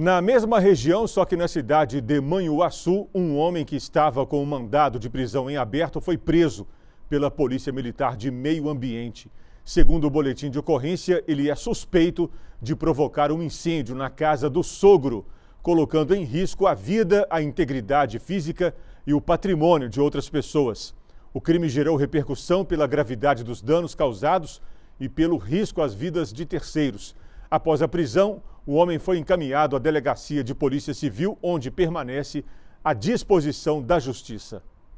Na mesma região, só que na cidade de Manhuaçu, um homem que estava com um mandado de prisão em aberto foi preso pela Polícia Militar de Meio Ambiente. Segundo o boletim de ocorrência, ele é suspeito de provocar um incêndio na casa do sogro, colocando em risco a vida, a integridade física e o patrimônio de outras pessoas. O crime gerou repercussão pela gravidade dos danos causados e pelo risco às vidas de terceiros. Após a prisão, o homem foi encaminhado à delegacia de polícia civil, onde permanece à disposição da justiça.